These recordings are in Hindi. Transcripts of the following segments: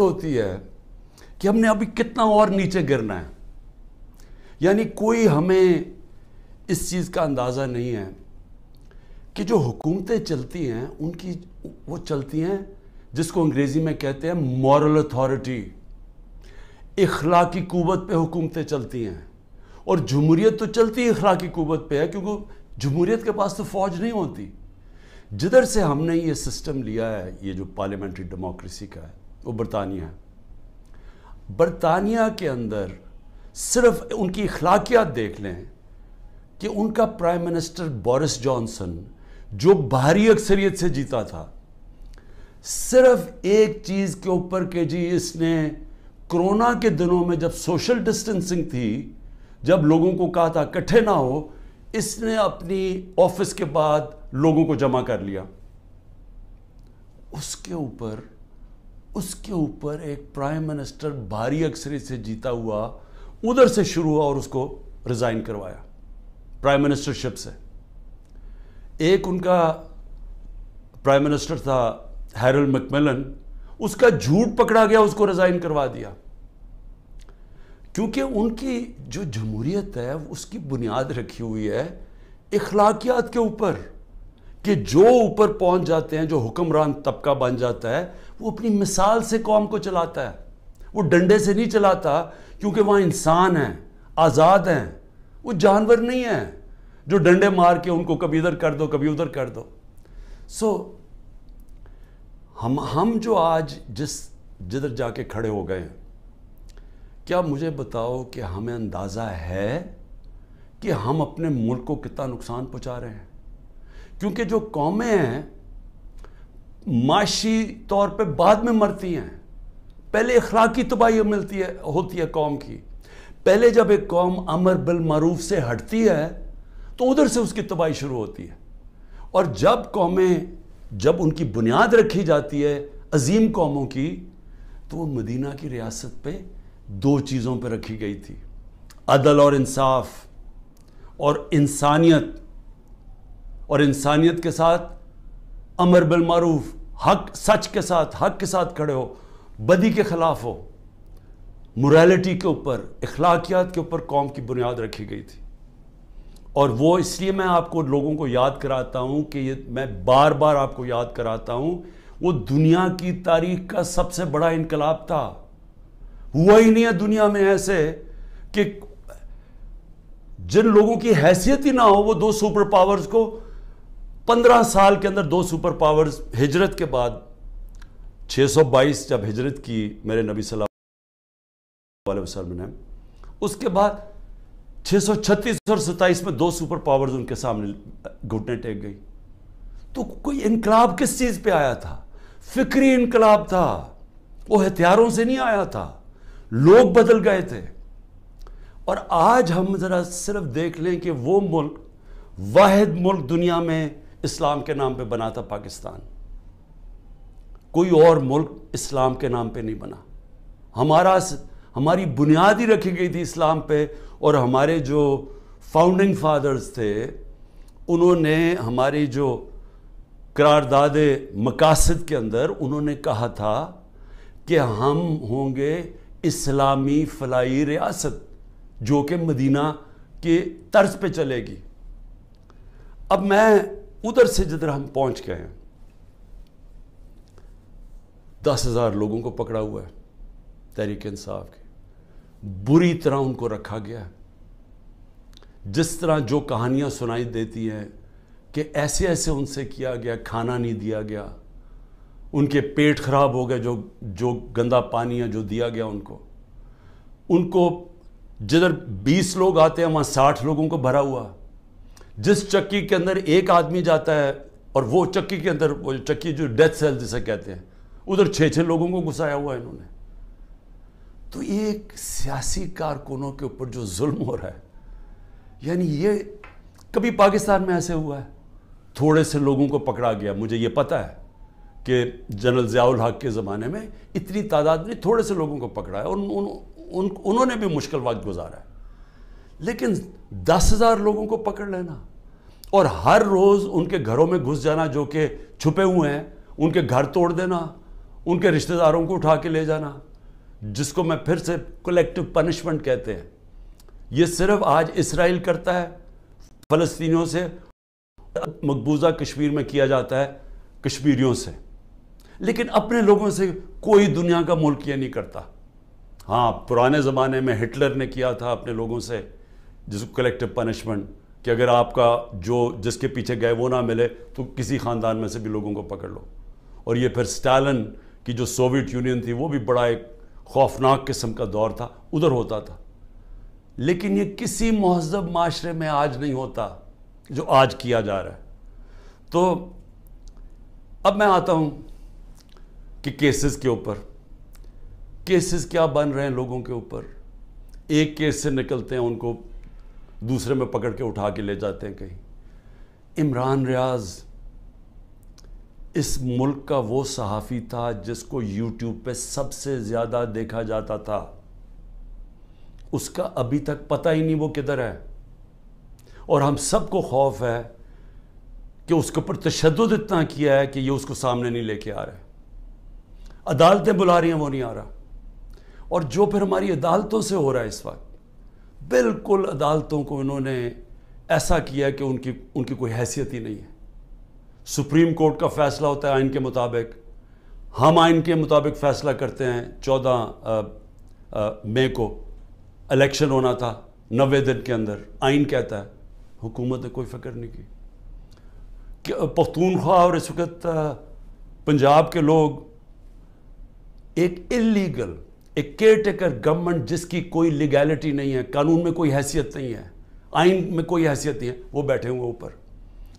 हिम्मत होती है कि हमने अभी कितना और नीचे गिरना है यानी कोई हमें इस चीज़ का अंदाज़ा नहीं है कि जो हुकूमतें चलती हैं उनकी वो चलती हैं जिसको अंग्रेज़ी में कहते हैं मॉरल अथॉरिटी इखलाकी की कुवत पे हुकूमतें चलती हैं और जमहूरीत तो चलती है इखलाकी की कुवत पे है क्योंकि जमहूरीत के पास तो फौज नहीं होती जिधर से हमने ये सिस्टम लिया है ये जो पार्लियामेंट्री डेमोक्रेसी का है वो बरतानिया है बरतानिया के अंदर सिर्फ उनकी अखलाकियात देख लें कि उनका प्राइम मिनिस्टर बोरिस जॉनसन जो भारी अक्सरियत से जीता था सिर्फ एक चीज़ के ऊपर के जी इसने कोरोना के दिनों में जब सोशल डिस्टेंसिंग थी जब लोगों को कहा था इकट्ठे ना हो इसने अपनी ऑफिस के बाद लोगों को जमा कर लिया उसके ऊपर उसके ऊपर एक प्राइम मिनिस्टर भारी अक्सरी से जीता हुआ उधर से शुरू हुआ और उसको रिज़ाइन करवाया प्राइम मिनिस्टरशिप से एक उनका प्राइम मिनिस्टर था हैरल मकमेलन उसका झूठ पकड़ा गया उसको रिज़ाइन करवा दिया क्योंकि उनकी जो जमहूरियत है उसकी बुनियाद रखी हुई है इखलाकियात के ऊपर कि जो ऊपर पहुंच जाते हैं जो हुक्मरान तबका बन जाता है वो अपनी मिसाल से कौम को चलाता है वो डंडे से नहीं चलाता क्योंकि वहाँ इंसान हैं आज़ाद हैं वो जानवर नहीं हैं जो डंडे मार के उनको कभी इधर कर दो कभी उधर कर दो सो so, हम हम जो आज जिस जिधर जाके खड़े हो गए हैं क्या मुझे बताओ कि हमें अंदाज़ा है कि हम अपने मुल्क को कितना नुकसान पहुंचा रहे हैं क्योंकि जो कौमें हैं माशी तौर पे बाद में मरती हैं पहले अखलाकी तबाही मिलती है होती है कौम की पहले जब एक कौम अमर बिल मरूफ से हटती है तो उधर से उसकी तबाही शुरू होती है और जब कौमें जब उनकी बुनियाद रखी जाती है अजीम कौमों की तो वो मदीना की रियासत पे दो चीज़ों पे रखी गई थी अदल और इंसाफ और इंसानियत और इंसानियत के साथ अमर बिलमारूफ हक सच के साथ हक के साथ खड़े हो बदी के ख़िलाफ़ हो मोरालिटी के ऊपर अखलाकियात के ऊपर कौम की बुनियाद रखी गई थी और वो इसलिए मैं आपको लोगों को याद कराता हूँ कि ये मैं बार बार आपको याद कराता हूँ वो दुनिया की तारीख का सबसे बड़ा इनकलाब था हुआ ही नहीं है दुनिया में ऐसे कि जिन लोगों की हैसियत ही ना हो वो दो सुपर पावर्स को पंद्रह साल के अंदर दो सुपर पावर्स हिजरत के बाद 622 जब हिजरत की मेरे नबी सल्लल्लाहु अलैहि वसल्लम ने उसके बाद 636 और 27 में दो सुपर पावर्स उनके सामने घुटने टेक गई तो कोई इनकलाब किस चीज़ पे आया था फिक्री इनकलाब था वो हथियारों से नहीं आया था लोग बदल गए थे और आज हम ज़रा सिर्फ देख लें कि वो मुल्क वाहिद मुल्क दुनिया में इस्लाम के नाम पे बना था पाकिस्तान कोई और मुल्क इस्लाम के नाम पे नहीं बना हमारा हमारी बुनियाद ही रखी गई थी इस्लाम पे और हमारे जो फाउंडिंग फादर्स थे उन्होंने हमारी जो करारदाद मकासद के अंदर उन्होंने कहा था कि हम होंगे इस्लामी फलाई रियासत जो कि मदीना के तर्ज पे चलेगी अब मैं उधर से जिधर हम पहुंच गए हैं दस हजार लोगों को पकड़ा हुआ है तहरीक इंसाफ के बुरी तरह उनको रखा गया है जिस तरह जो कहानियां सुनाई देती हैं कि ऐसे ऐसे उनसे किया गया खाना नहीं दिया गया उनके पेट खराब हो गए जो जो गंदा पानी है जो दिया गया उनको उनको जिधर 20 लोग आते हैं वहां 60 लोगों को भरा हुआ जिस चक्की के अंदर एक आदमी जाता है और वो चक्की के अंदर वो चक्की जो डेथ सेल जिसे कहते हैं उधर छः छः लोगों को घुसाया हुआ है इन्होंने तो ये एक सियासी कारकुनों के ऊपर जो जुल्म हो रहा है यानी ये कभी पाकिस्तान में ऐसे हुआ है थोड़े से लोगों को पकड़ा गया मुझे ये पता है कि जनरल ज़ियाउल हक के ज़माने में इतनी तादाद में थोड़े से लोगों को पकड़ा है और उन, उन, उन, उन्होंने भी मुश्किल वक्त गुजारा है लेकिन दस हज़ार लोगों को पकड़ लेना और हर रोज़ उनके घरों में घुस जाना जो कि छुपे हुए हैं उनके घर तोड़ देना उनके रिश्तेदारों को उठा के ले जाना जिसको मैं फिर से कलेक्टिव पनिशमेंट कहते हैं ये सिर्फ आज इसराइल करता है फ़लस्तियों से मकबूजा कश्मीर में किया जाता है कश्मीरियों से लेकिन अपने लोगों से कोई दुनिया का मुल्क ये नहीं करता हाँ पुराने ज़माने में हिटलर ने किया था अपने लोगों से जिसको कलेक्टिव पनिशमेंट कि अगर आपका जो जिसके पीछे गए वो ना मिले तो किसी ख़ानदान में से भी लोगों को पकड़ लो और ये फिर स्टालिन की जो सोवियत यूनियन थी वो भी बड़ा एक खौफनाक किस्म का दौर था उधर होता था लेकिन ये किसी महजब माशरे में आज नहीं होता जो आज किया जा रहा है तो अब मैं आता हूँ कि केसेस के ऊपर केसेस क्या बन रहे हैं लोगों के ऊपर एक केस से निकलते हैं उनको दूसरे में पकड़ के उठा के ले जाते हैं कहीं इमरान रियाज इस मुल्क का वो सहाफ़ी था जिसको यूट्यूब पे सबसे ज़्यादा देखा जाता था उसका अभी तक पता ही नहीं वो किधर है और हम सबको खौफ है कि उसके ऊपर तशद इतना किया है कि ये उसको सामने नहीं लेके आ रहे अदालतें बुला रही हैं वो नहीं आ रहा और जो फिर हमारी अदालतों से हो रहा है इस वक्त बिल्कुल अदालतों को इन्होंने ऐसा किया कि उनकी उनकी कोई हैसियत ही नहीं है सुप्रीम कोर्ट का फैसला होता है आइन के मुताबिक हम आइन के मुताबिक फैसला करते हैं चौदह मई को इलेक्शन होना था नबे दिन के अंदर आइन कहता है हुकूमत ने कोई फ़िक्र नहीं की पख्तूनख्वा और इस वक्त पंजाब के लोग एक इलीगल एक केयर टेकर गवर्नमेंट जिसकी कोई लीगैलिटी नहीं है कानून में कोई हैसियत नहीं है आइन में कोई हैसियत नहीं है वो बैठे हुए ऊपर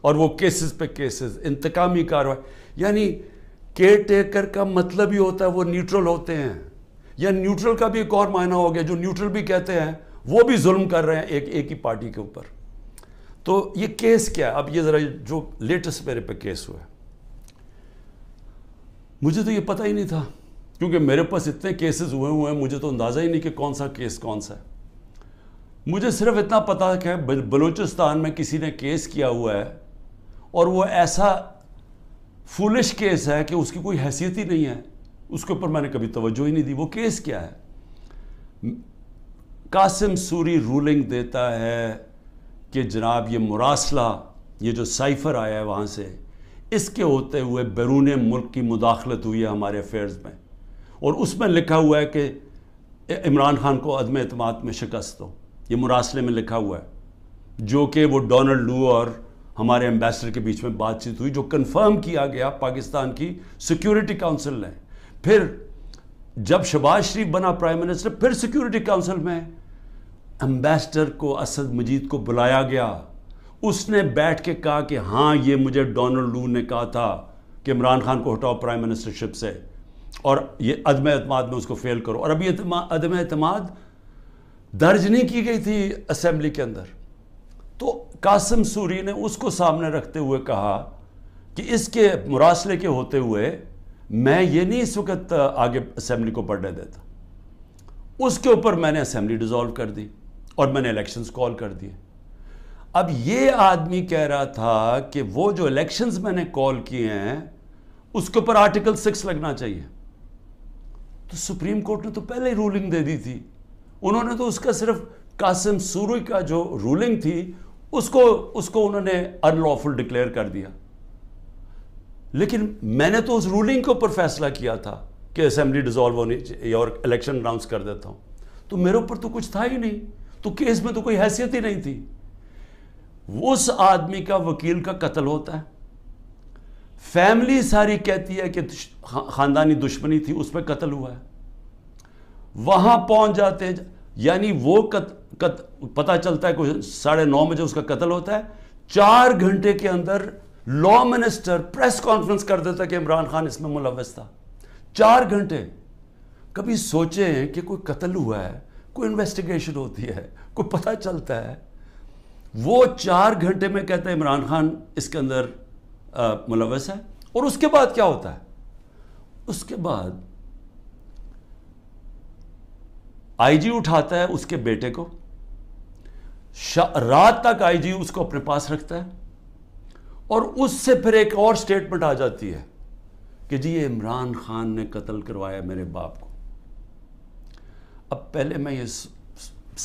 और वो केसेस पे केसेस इंतकामी कार्रवाई यानी केयर टेकर का मतलब ही होता है वो न्यूट्रल होते हैं या न्यूट्रल का भी एक और मायना हो गया जो न्यूट्रल भी कहते हैं वो भी जुल्म कर रहे हैं एक एक ही पार्टी के ऊपर तो ये केस क्या है अब ये ज़रा जो लेटेस्ट मेरे पे केस हुआ है मुझे तो ये पता ही नहीं था क्योंकि मेरे पास इतने केसेस हुए हुए हैं मुझे तो अंदाज़ा ही नहीं कि कौन सा केस कौन सा है मुझे सिर्फ इतना पता है कि बलूचिस्तान में किसी ने केस किया हुआ है और वो ऐसा फुलिश केस है कि उसकी कोई हैसियत ही नहीं है उसके ऊपर मैंने कभी तोज्जो ही नहीं दी वो केस क्या है कासिम सूरी रूलिंग देता है कि जनाब ये मुरासला ये जो साइफर आया है वहाँ से इसके होते हुए बैरून मुल्क की मुदाखलत हुई है हमारे अफेयर्स में और उसमें लिखा हुआ है कि इमरान खान को अदम अतमाद में शिकस्त हो ये मुरासले में लिखा हुआ है जो कि वो डोनल्ड लू और हमारे एम्बेसडर के बीच में बातचीत हुई जो कन्फर्म किया गया पाकिस्तान की सिक्योरिटी काउंसिल ने फिर जब शबाज शरीफ बना प्राइम मिनिस्टर फिर सिक्योरिटी काउंसिल में एम्बेसडर को असद मजीद को बुलाया गया उसने बैठ के कहा कि हाँ ये मुझे डोनल्ड लू ने कहा था कि इमरान खान को हटाओ प्राइम मिनिस्टरशिप से और ये अदम अतमाद में उसको फेल करो और अभी अदम अतमाद दर्ज नहीं की गई थी असम्बली के अंदर तो कासम सूरी ने उसको सामने रखते हुए कहा कि इसके मुरासले के होते हुए मैं ये नहीं इस वक्त आगे असम्बली को बढ़ने देता उसके ऊपर मैंने असम्बली डिज़ोल्व कर दी और मैंने इलेक्शंस कॉल कर दिए अब ये आदमी कह रहा था कि वो जो इलेक्शंस मैंने कॉल किए हैं उसके ऊपर आर्टिकल सिक्स लगना चाहिए तो सुप्रीम कोर्ट ने तो पहले ही रूलिंग दे दी थी उन्होंने तो उसका सिर्फ कासिम सूरी का जो रूलिंग थी उसको उसको उन्होंने अनलॉफुल डिक्लेयर कर दिया लेकिन मैंने तो उस रूलिंग के ऊपर फैसला किया था कि असेंबली डिजॉल्व होनी चाहिए और इलेक्शन अनाउंस कर देता हूं तो मेरे ऊपर तो कुछ था ही नहीं तो केस में तो कोई हैसियत ही नहीं थी उस आदमी का वकील का कत्ल होता है फैमिली सारी कहती है कि ख़ानदानी दुश्मनी थी उस पर कत्ल हुआ है वहां पहुंच जाते हैं यानी वो कत, कत, पता चलता है कुछ साढ़े नौ बजे उसका कत्ल होता है चार घंटे के अंदर लॉ मिनिस्टर प्रेस कॉन्फ्रेंस कर देता कि इमरान खान इसमें मुलवस था चार घंटे कभी सोचे कि कोई कत्ल हुआ है कोई इन्वेस्टिगेशन होती है कोई पता चलता है वो चार घंटे में कहते हैं इमरान खान इसके अंदर मुलवस है और उसके बाद क्या होता है उसके बाद आईजी उठाता है उसके बेटे को रात तक आईजी उसको अपने पास रखता है और उससे फिर एक और स्टेटमेंट आ जाती है कि जी ये इमरान खान ने कत्ल करवाया मेरे बाप को अब पहले मैं ये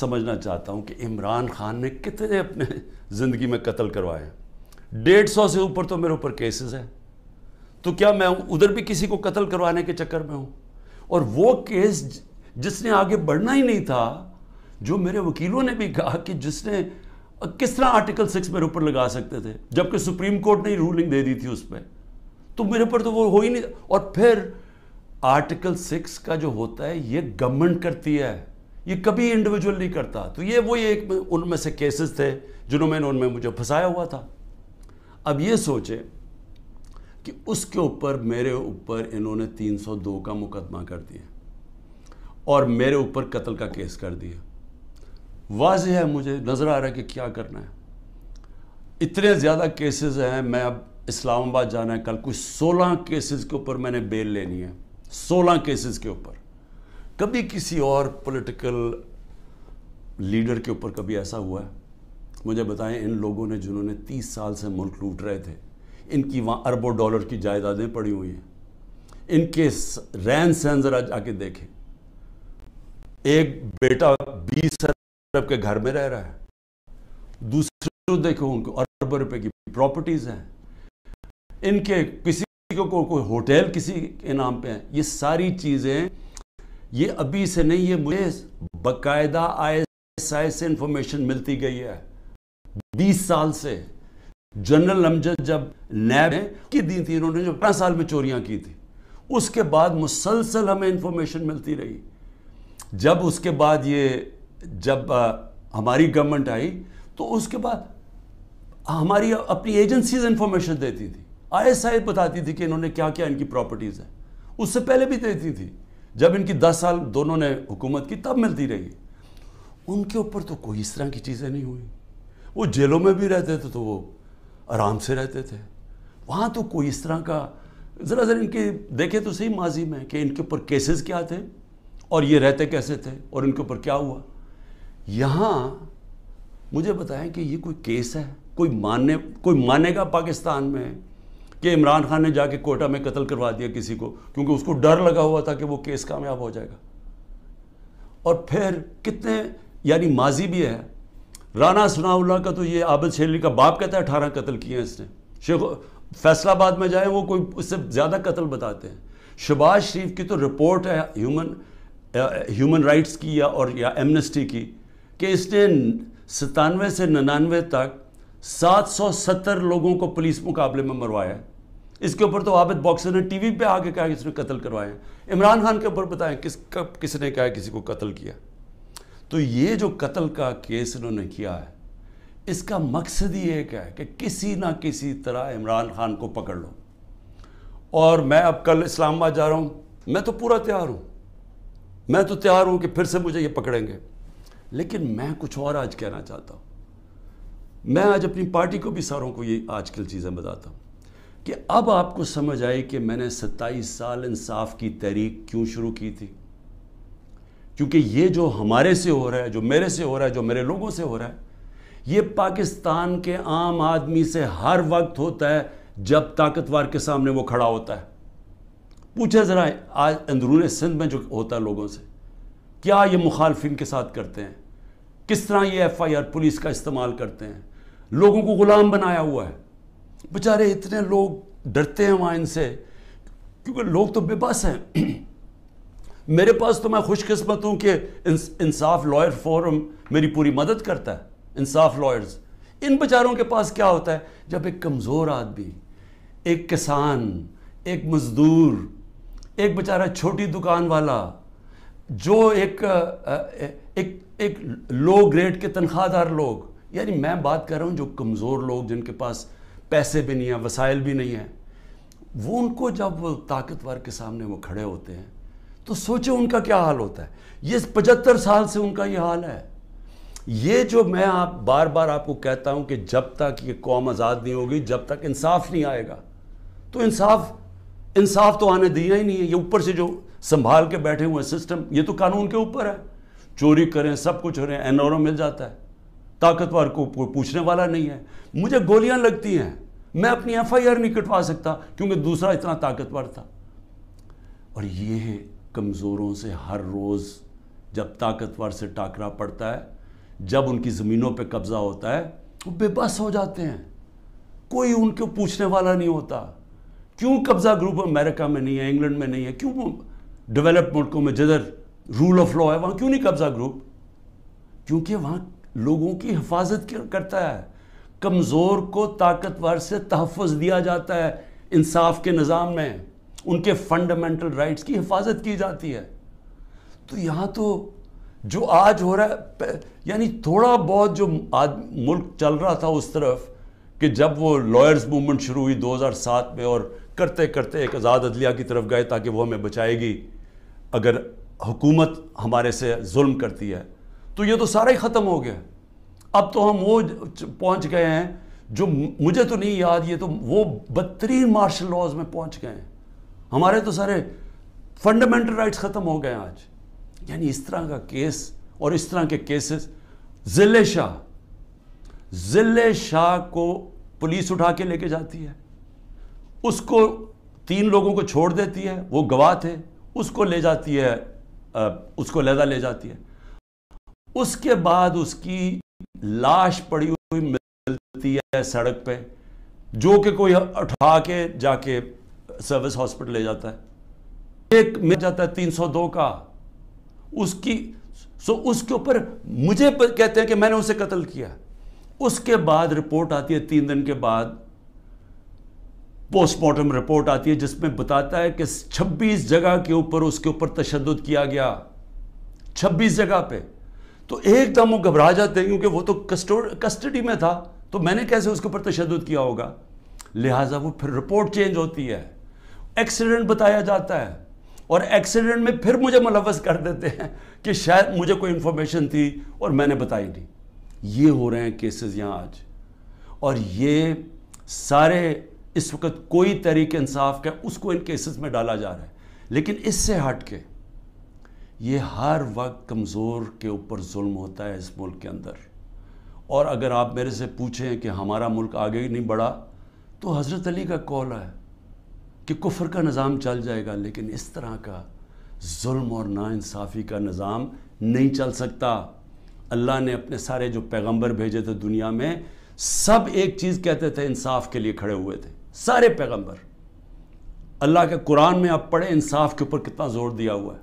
समझना चाहता हूं कि इमरान खान ने कितने अपने ज़िंदगी में कत्ल करवाए डेढ़ सौ से ऊपर तो मेरे ऊपर केसेस हैं तो क्या मैं उधर भी किसी को कत्ल करवाने के चक्कर में हूँ और वो केस जिसने आगे बढ़ना ही नहीं था जो मेरे वकीलों ने भी कहा कि जिसने किस तरह आर्टिकल सिक्स मेरे ऊपर लगा सकते थे जबकि सुप्रीम कोर्ट ने रूलिंग दे दी थी उस पर तो मेरे ऊपर तो वो हो ही नहीं और फिर आर्टिकल सिक्स का जो होता है ये गवर्नमेंट करती है ये कभी इंडिविजुअल नहीं करता तो ये वो ये एक उनमें से केसेस थे जिन्होंने उनमें मुझे फंसाया हुआ था अब ये सोचे कि उसके ऊपर मेरे ऊपर इन्होंने 302 का मुकदमा कर दिया और मेरे ऊपर कत्ल का केस कर दिया वाज है मुझे नज़र आ रहा है कि क्या करना है इतने ज़्यादा केसेस हैं मैं अब इस्लामाबाद जाना है कल कुछ 16 केसेस के ऊपर मैंने बेल लेनी है 16 केसेस के ऊपर कभी किसी और पॉलिटिकल लीडर के ऊपर कभी ऐसा हुआ है मुझे बताएं इन लोगों ने जिन्होंने तीस साल से मुल्क लूट रहे थे इनकी वहाँ अरबों डॉलर की जायदादें पड़ी हुई हैं इनके रैन सहन ज़रा जाके देखें एक बेटा बीस अरब के घर में रह रहा है दूसरे देखो उनको अरबों रुपए की प्रॉपर्टीज़ हैं इनके किसी को, को होटल किसी के नाम पे है ये सारी चीज़ें ये अभी से नहीं ये मुझे बकायदा आई एस आई से इंफॉर्मेशन मिलती गई है बीस साल से जनरल अमजद जब नैब की दी थी इन्होंने जो पंद्रह साल में चोरियां की थी उसके बाद मुसलसल हमें इंफॉर्मेशन मिलती रही जब उसके बाद ये जब आ, हमारी गवर्नमेंट आई तो उसके बाद हमारी अपनी एजेंसीज इंफॉर्मेशन देती थी आईएसआई बताती थी कि इन्होंने क्या क्या इनकी प्रॉपर्टीज़ हैं उससे पहले भी देती थी जब इनकी दस साल दोनों ने हुकूमत की तब मिलती रही उनके ऊपर तो कोई इस तरह की चीज़ें नहीं हुई वो जेलों में भी रहते थे तो वो आराम से रहते थे वहाँ तो कोई इस तरह का ज़रा ज़रा इनके देखे तो सही माजी में कि इनके ऊपर केसेस क्या थे और ये रहते कैसे थे और इनके ऊपर क्या हुआ यहाँ मुझे बताएं कि ये कोई केस है कोई मानने कोई मानेगा पाकिस्तान में कि इमरान खान ने जाके कोटा में कत्ल करवा दिया किसी को क्योंकि उसको डर लगा हुआ था कि वो केस कामयाब हो जाएगा और फिर कितने यानी माजी भी है राना सनाउल्ला का तो ये आबद शेरली का बाप कहता है अठारह कत्ल किए हैं इसने शेख फैसलाबाद में जाए वो कोई उससे ज़्यादा कत्ल बताते हैं शबाज शरीफ की तो रिपोर्ट है ह्यूमन ह्यूमन राइट्स की या और या एमनेस्टी की कि इसने सतानवे से नन्ानवे तक 770 लोगों को पुलिस मुकाबले में मरवाया इसके ऊपर तो आबिद बॉक्सर ने टीवी पे आके कहा कि इसने कत्ल करवाया इमरान खान के ऊपर बताएं किस कब किसने कहा किसी को कत्ल किया तो ये जो कत्ल का केस इन्होंने किया है इसका मकसद ही एक है कि किसी ना किसी तरह इमरान खान को पकड़ लो और मैं अब कल इस्लामाबाद जा रहा हूँ मैं तो पूरा तैयार हूँ मैं तो तैयार हूँ कि फिर से मुझे ये पकड़ेंगे लेकिन मैं कुछ और आज कहना चाहता हूँ मैं आज अपनी पार्टी को भी सारों को ये आजकल चीज़ें बताता हूँ कि अब आपको समझ आई कि मैंने सत्ताईस साल इंसाफ की तहरीक क्यों शुरू की थी क्योंकि ये जो हमारे से हो रहा है जो मेरे से हो रहा है जो मेरे लोगों से हो रहा है ये पाकिस्तान के आम आदमी से हर वक्त होता है जब ताकतवर के सामने वो खड़ा होता है पूछे ज़रा आज अंदरून सिंध में जो होता है लोगों से क्या ये मुखालफिन के साथ करते हैं किस तरह ये एफ आई आर पुलिस का इस्तेमाल करते हैं लोगों को ग़ुलाम बनाया हुआ है बेचारे इतने लोग डरते हैं वहाँ इनसे क्योंकि लोग तो बेबस हैं मेरे पास तो मैं खुशकस्मत हूँ कि इंसाफ लॉयर फोरम मेरी पूरी मदद करता है इंसाफ लॉयर्स इन बेचारों के पास क्या होता है जब एक कमज़ोर आदमी एक किसान एक मज़दूर एक बेचारा छोटी दुकान वाला जो एक एक एक लो ग्रेड के तनख्वाहदार लोग यानी मैं बात कर रहा हूँ जो कमज़ोर लोग जिनके पास पैसे भी नहीं हैं वसाइल भी नहीं हैं वो उनको जब ताकतवर के सामने वो खड़े होते हैं तो सोचो उनका क्या हाल होता है ये पचहत्तर साल से उनका ये हाल है ये जो मैं आप बार बार आपको कहता हूं कि जब तक ये कौम आज़ाद नहीं होगी जब तक इंसाफ नहीं आएगा तो इंसाफ इंसाफ तो आने दिया ही नहीं है ये ऊपर से जो संभाल के बैठे हुए सिस्टम ये तो कानून के ऊपर है चोरी करें सब कुछ हो रहे हैं एनओरों मिल जाता है ताकतवर को पूछने वाला नहीं है मुझे गोलियां लगती हैं मैं अपनी एफआईआर नहीं कटवा सकता क्योंकि दूसरा इतना ताकतवर था और ये कमज़ोरों से हर रोज़ जब ताकतवर से टाकरा पड़ता है जब उनकी ज़मीनों पे कब्ज़ा होता है वो बेबस हो जाते हैं कोई उनको पूछने वाला नहीं होता क्यों कब्ज़ा ग्रुप अमेरिका में नहीं है इंग्लैंड में नहीं है क्यों डेवलप मुल्कों में जिधर रूल ऑफ लॉ है वहाँ क्यों नहीं कब्ज़ा ग्रुप क्योंकि वहाँ लोगों की हिफाजत करता है कमज़ोर को ताकतवर से तहफ़ दिया जाता है इंसाफ के निज़ाम में उनके फंडामेंटल राइट्स की हिफाजत की जाती है तो यहाँ तो जो आज हो रहा है यानी थोड़ा बहुत जो आज मुल्क चल रहा था उस तरफ कि जब वो लॉयर्स मूवमेंट शुरू हुई 2007 में और करते करते एक आज़ाद अदलिया की तरफ गए ताकि वो हमें बचाएगी अगर हुकूमत हमारे से जुल्म करती है तो ये तो सारा ही ख़त्म हो गया अब तो हम वो पहुंच गए हैं जो मुझे तो नहीं याद ये तो वो बदतरीन मार्शल लॉज में पहुंच गए हैं हमारे तो सारे फंडामेंटल राइट्स ख़त्म हो गए आज यानी इस तरह का केस और इस तरह के केसेस जिले शाह जिले शाह को पुलिस उठा के लेके जाती है उसको तीन लोगों को छोड़ देती है वो गवाह थे उसको ले जाती है उसको लहदा ले जाती है उसके बाद उसकी लाश पड़ी हुई मिलती है सड़क पे जो कि कोई उठा के जाके सर्विस हॉस्पिटल ले जाता है एक मिल जाता है 302 का उसकी सो उसके ऊपर मुझे कहते हैं कि मैंने उसे कत्ल किया उसके बाद रिपोर्ट आती है तीन दिन के बाद पोस्टमार्टम रिपोर्ट आती है जिसमें बताता है कि 26 जगह के ऊपर उसके ऊपर तशद किया गया 26 जगह पे तो एकदम वो घबरा जाते हैं क्योंकि वो तो कस्टडी में था तो मैंने कैसे उसके ऊपर तशद किया होगा लिहाजा वो फिर रिपोर्ट चेंज होती है एक्सीडेंट बताया जाता है और एक्सीडेंट में फिर मुझे मुलवस कर देते हैं कि शायद मुझे कोई इंफॉर्मेशन थी और मैंने बताई नहीं ये हो रहे हैं केसेस यहाँ आज और ये सारे इस वक्त कोई तरीके इंसाफ का उसको इन केसेस में डाला जा रहा है लेकिन इससे हट के ये हर वक्त कमज़ोर के ऊपर जुल्म होता है इस मुल्क के अंदर और अगर आप मेरे से पूछें कि हमारा मुल्क आगे ही नहीं बढ़ा तो हज़रत अली का कॉल है कि कुफर का निज़ाम चल जाएगा लेकिन इस तरह का जुल्म और नाानसाफ़ी का निज़ाम नहीं चल सकता अल्लाह ने अपने सारे जो पैगंबर भेजे थे दुनिया में सब एक चीज़ कहते थे इंसाफ के लिए खड़े हुए थे सारे पैगंबर अल्लाह के कुरान में आप पढ़े इंसाफ के ऊपर कितना ज़ोर दिया हुआ है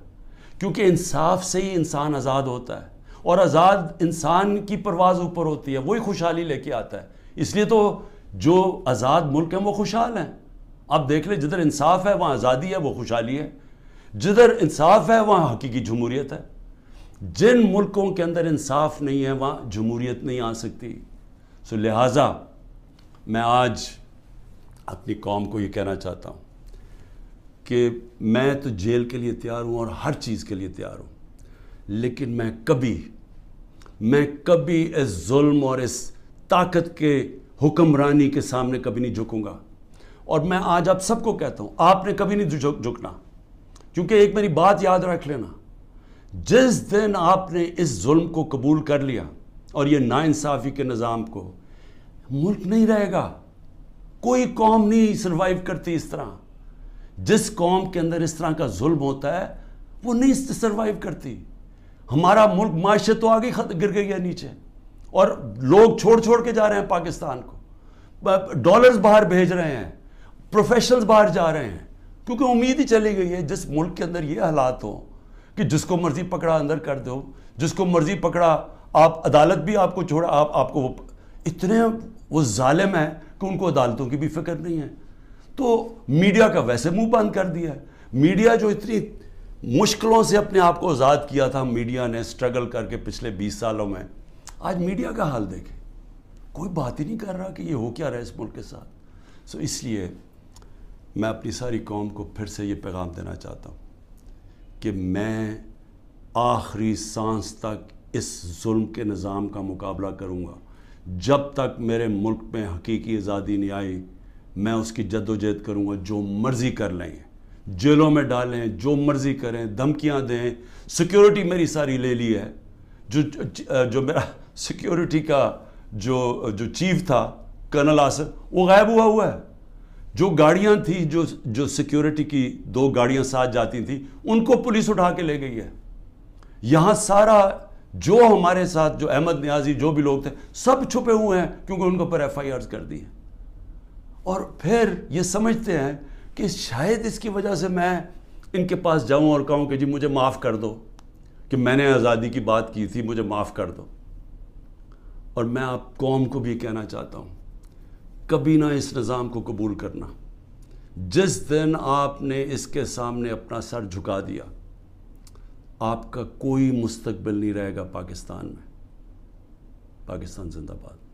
क्योंकि इंसाफ से ही इंसान आज़ाद होता है और आज़ाद इंसान की परवाज ऊपर होती है वही खुशहाली लेके आता है इसलिए तो जो आज़ाद मुल्क हैं वो खुशहाल हैं आप देख लें जिधर इंसाफ है वहाँ आज़ादी है वो खुशहाली है जिधर इंसाफ है वहाँ हकीकी जमहूरीत है जिन मुल्कों के अंदर इंसाफ नहीं है वहाँ जमहूरियत नहीं आ सकती सो लिहाजा मैं आज अपनी कौम को ये कहना चाहता हूँ कि मैं तो जेल के लिए तैयार हूँ और हर चीज़ के लिए तैयार हूँ लेकिन मैं कभी मैं कभी इस जुल्म और इस ताकत के हुक्मरानी के सामने कभी नहीं झुकूँगा और मैं आज आप सबको कहता हूं आपने कभी नहीं झुकना क्योंकि एक मेरी बात याद रख लेना जिस दिन आपने इस जुल्म को कबूल कर लिया और ये नाइंसाफ़ी के निज़ाम को मुल्क नहीं रहेगा कोई कौम नहीं सर्वाइव करती इस तरह जिस कौम के अंदर इस तरह का जुल्म होता है वो नहीं सर्वाइव करती हमारा मुल्क माशे तो आगे खत गिर गई है नीचे और लोग छोड़ छोड़ के जा रहे हैं पाकिस्तान को डॉलर्स बाहर भेज रहे हैं प्रोफेशनल्स बाहर जा रहे हैं क्योंकि उम्मीद ही चली गई है जिस मुल्क के अंदर ये हालात हो कि जिसको मर्जी पकड़ा अंदर कर दो जिसको मर्जी पकड़ा आप अदालत भी आपको छोड़ा आप आपको वो इतने वो ालिम है कि उनको अदालतों की भी फिक्र नहीं है तो मीडिया का वैसे मुंह बंद कर दिया है मीडिया जो इतनी मुश्किलों से अपने आप को आज़ाद किया था मीडिया ने स्ट्रगल करके पिछले 20 सालों में आज मीडिया का हाल देखें कोई बात ही नहीं कर रहा कि ये हो क्या रहा है इस मुल्क के साथ सो so, इसलिए मैं अपनी सारी कौम को फिर से ये पैगाम देना चाहता हूँ कि मैं आखिरी सांस तक इस जुल्म के निज़ाम का मुकाबला करूँगा जब तक मेरे मुल्क में हकीकी आज़ादी नहीं आई मैं उसकी जद्दोजहद करूँगा जो मर्ज़ी कर लें जेलों में डालें जो मर्ज़ी करें धमकियाँ दें सिक्योरिटी मेरी सारी ले ली है जो जो मेरा सिक्योरिटी का जो जो चीफ था कर्नल आसफ वो गायब हुआ हुआ है जो गाड़ियां थी जो जो सिक्योरिटी की दो गाड़ियां साथ जाती थी उनको पुलिस उठा के ले गई है यहां सारा जो हमारे साथ जो अहमद न्याजी जो भी लोग थे सब छुपे हुए हैं क्योंकि उनके ऊपर एफ आई कर दी है और फिर ये समझते हैं कि शायद इसकी वजह से मैं इनके पास जाऊं और कहूं कि जी मुझे माफ़ कर दो कि मैंने आज़ादी की बात की थी मुझे माफ़ कर दो और मैं आप कौम को भी कहना चाहता हूं कभी ना इस निज़ाम को कबूल करना जिस दिन आपने इसके सामने अपना सर झुका दिया आपका कोई मुस्तबिल नहीं रहेगा पाकिस्तान में पाकिस्तान जिंदाबाद